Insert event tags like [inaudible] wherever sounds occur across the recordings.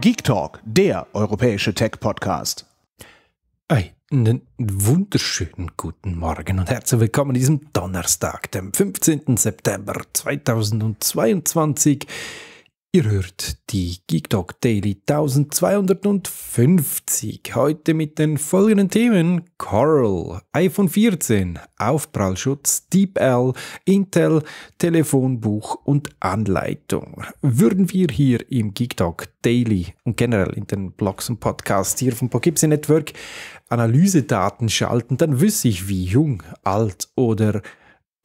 Geek Talk, der europäische Tech-Podcast. Einen wunderschönen guten Morgen und herzlich willkommen an diesem Donnerstag, dem 15. September 2022. Ihr hört die Geek Talk Daily 1250. Heute mit den folgenden Themen: Coral, iPhone 14, Aufprallschutz, DeepL, Intel, Telefonbuch und Anleitung. Würden wir hier im Geek Talk Daily und generell in den Blogs und Podcasts hier vom Poughkeepsie Network Analysedaten schalten, dann wüsste ich, wie jung, alt oder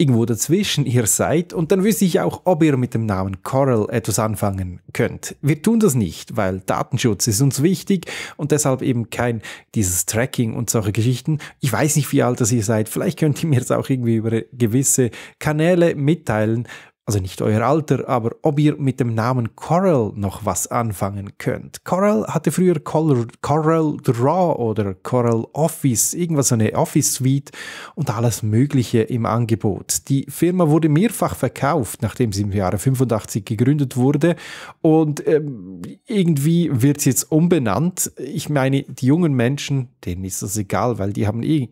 irgendwo dazwischen ihr seid und dann wüsste ich auch, ob ihr mit dem Namen Coral etwas anfangen könnt. Wir tun das nicht, weil Datenschutz ist uns wichtig und deshalb eben kein dieses Tracking und solche Geschichten. Ich weiß nicht, wie alt das ihr seid. Vielleicht könnt ihr mir das auch irgendwie über gewisse Kanäle mitteilen also nicht euer Alter, aber ob ihr mit dem Namen Coral noch was anfangen könnt. Coral hatte früher Coral, Coral Draw oder Coral Office, irgendwas so eine Office Suite und alles Mögliche im Angebot. Die Firma wurde mehrfach verkauft, nachdem sie im Jahre 85 gegründet wurde und ähm, irgendwie wird sie jetzt umbenannt. Ich meine, die jungen Menschen, denen ist das egal, weil die haben eh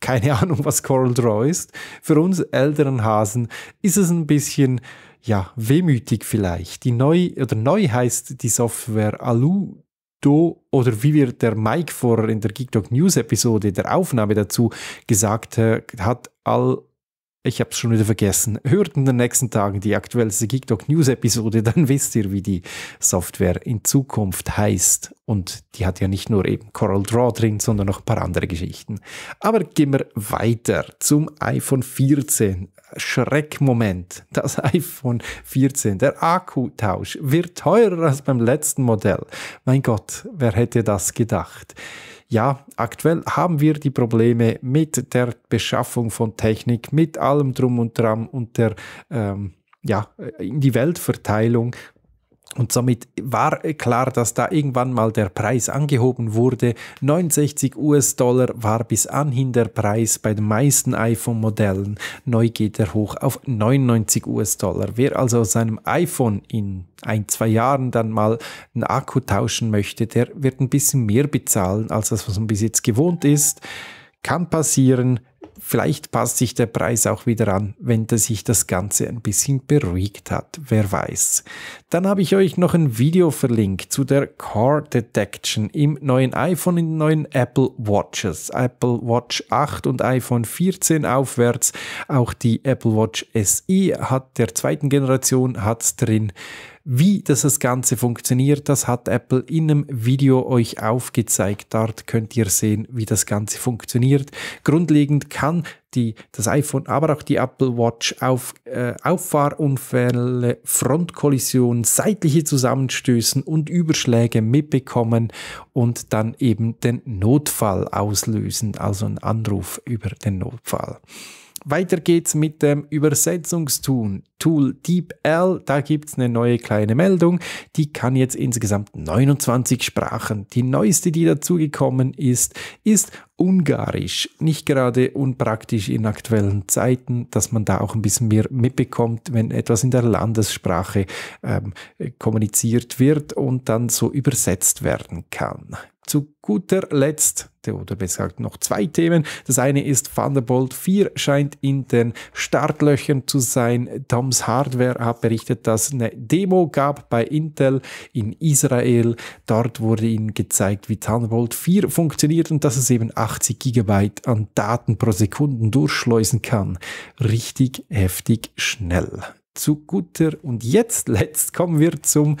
keine [laughs] Ahnung, was Coral Draw ist. Für uns älteren Hasen ist es ein bisschen, ja, wehmütig vielleicht. Die neu, oder neu heißt die Software Alu Do oder wie wir der Mike vorher in der GeekDog News Episode der Aufnahme dazu gesagt äh, hat, Al ich habe es schon wieder vergessen. Hört in den nächsten Tagen die aktuellste GeekDoc News Episode, dann [laughs] wisst ihr, wie die Software in Zukunft heißt. Und die hat ja nicht nur eben Coral Draw drin, sondern noch ein paar andere Geschichten. Aber gehen wir weiter zum iPhone 14. Schreckmoment. Das [laughs] iPhone 14, der Akkutausch, wird teurer als beim letzten Modell. Mein Gott, wer hätte das gedacht? Ja, aktuell haben wir die Probleme mit der Beschaffung von Technik, mit allem drum und dran und der ähm, ja, in die Weltverteilung und somit war klar, dass da irgendwann mal der Preis angehoben wurde. 69 US-Dollar war bis anhin der Preis bei den meisten iPhone-Modellen. Neu geht er hoch auf 99 US-Dollar. Wer also aus seinem iPhone in ein, zwei Jahren dann mal einen Akku tauschen möchte, der wird ein bisschen mehr bezahlen als das, was man bis jetzt gewohnt ist. Kann passieren. Vielleicht passt sich der Preis auch wieder an, wenn sich das Ganze ein bisschen beruhigt hat. Wer weiß. Dann habe ich euch noch ein Video verlinkt zu der Car Detection im neuen iPhone, in den neuen Apple Watches. Apple Watch 8 und iPhone 14 aufwärts. Auch die Apple Watch SE hat der zweiten Generation hat's drin. Wie das, das Ganze funktioniert, das hat Apple in einem Video euch aufgezeigt. Dort könnt ihr sehen, wie das Ganze funktioniert. Grundlegend kann die, das iPhone, aber auch die Apple Watch auf äh, Auffahrunfälle, Frontkollisionen, seitliche Zusammenstößen und Überschläge mitbekommen und dann eben den Notfall auslösen, also einen Anruf über den Notfall. Weiter geht's mit dem Übersetzungstool Tool DeepL. Da gibt's eine neue kleine Meldung. Die kann jetzt insgesamt 29 Sprachen. Die neueste, die dazugekommen ist, ist Ungarisch. Nicht gerade unpraktisch in aktuellen Zeiten, dass man da auch ein bisschen mehr mitbekommt, wenn etwas in der Landessprache ähm, kommuniziert wird und dann so übersetzt werden kann. Zu guter Letzt nächste oder besser gesagt noch zwei Themen. Das eine ist Thunderbolt 4 scheint in den Startlöchern zu sein. Toms Hardware hat berichtet, dass eine Demo gab bei Intel in Israel. Dort wurde ihnen gezeigt, wie Thunderbolt 4 funktioniert und dass es eben 80 GB an Daten pro Sekunde durchschleusen kann. Richtig heftig schnell zu guter. Und jetzt letzt kommen wir zum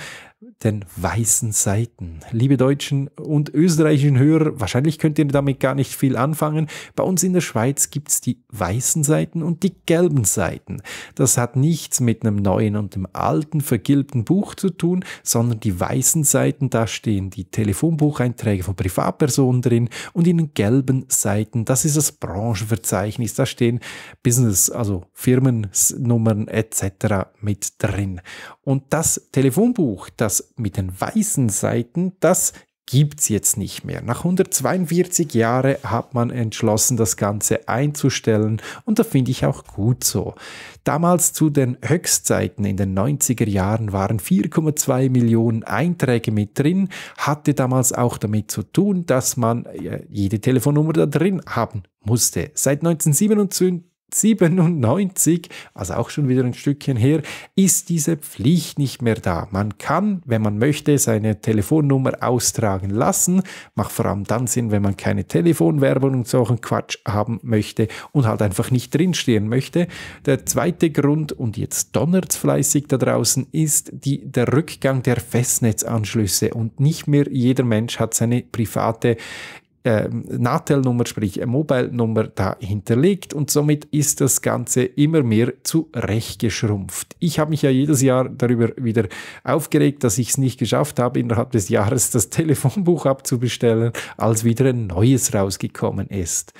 den weißen Seiten. Liebe deutschen und österreichischen Hörer, wahrscheinlich könnt ihr damit gar nicht viel anfangen. Bei uns in der Schweiz gibt es die weißen Seiten und die gelben Seiten. Das hat nichts mit einem neuen und dem alten vergilbten Buch zu tun, sondern die weißen Seiten, da stehen die Telefonbucheinträge von Privatpersonen drin und in den gelben Seiten, das ist das Branchenverzeichnis, da stehen Business, also Firmennummern etc. mit drin. Und das Telefonbuch, das das mit den weißen Seiten, das gibt's jetzt nicht mehr. Nach 142 Jahren hat man entschlossen, das Ganze einzustellen und da finde ich auch gut so. Damals zu den Höchstzeiten in den 90er Jahren waren 4,2 Millionen Einträge mit drin, hatte damals auch damit zu tun, dass man äh, jede Telefonnummer da drin haben musste. Seit 1977 97, also auch schon wieder ein Stückchen her, ist diese Pflicht nicht mehr da. Man kann, wenn man möchte, seine Telefonnummer austragen lassen. Macht vor allem dann Sinn, wenn man keine Telefonwerbung und solchen Quatsch haben möchte und halt einfach nicht drinstehen möchte. Der zweite Grund, und jetzt donnert's fleißig da draußen, ist die, der Rückgang der Festnetzanschlüsse und nicht mehr jeder Mensch hat seine private äh, Natel-Nummer, sprich Mobile-Nummer da hinterlegt und somit ist das Ganze immer mehr zurechtgeschrumpft. Ich habe mich ja jedes Jahr darüber wieder aufgeregt, dass ich es nicht geschafft habe, innerhalb des Jahres das [laughs] Telefonbuch abzubestellen, als wieder ein neues rausgekommen ist.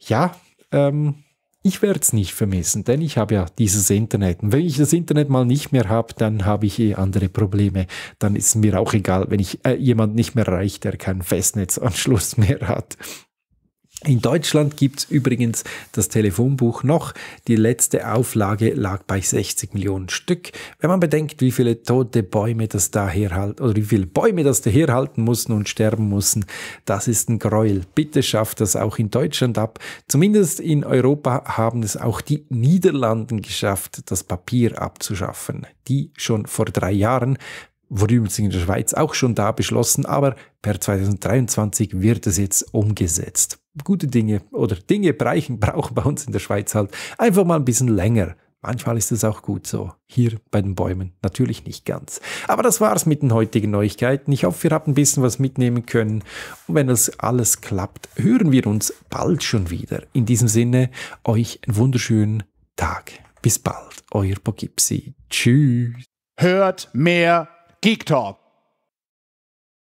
Ja, ähm, ich werde es nicht vermissen, denn ich habe ja dieses Internet. Und wenn ich das Internet mal nicht mehr habe, dann habe ich eh andere Probleme. Dann ist mir auch egal, wenn ich äh, jemand nicht mehr erreiche, der keinen Festnetzanschluss mehr hat. In Deutschland gibt es übrigens das Telefonbuch noch. Die letzte Auflage lag bei 60 Millionen Stück. Wenn man bedenkt, wie viele tote Bäume das da herhalten oder wie viele Bäume das da herhalten mussten und sterben mussten, das ist ein Gräuel. Bitte schafft das auch in Deutschland ab. Zumindest in Europa haben es auch die Niederlanden geschafft, das Papier abzuschaffen. Die schon vor drei Jahren worüber es in der Schweiz auch schon da beschlossen, aber per 2023 wird es jetzt umgesetzt gute Dinge oder Dinge Bereichen [laughs] brauchen bei uns in der Schweiz halt einfach mal ein bisschen länger. Manchmal ist es auch gut so. Hier bei den Bäumen natürlich nicht ganz. Aber das war's mit den heutigen Neuigkeiten. Ich hoffe, ihr habt ein bisschen was mitnehmen können. Und wenn das alles klappt, hören wir uns bald schon wieder. In diesem Sinne, euch einen wunderschönen Tag. Bis bald, euer Pogipsi. Tschüss. Hört mehr Geek Talk.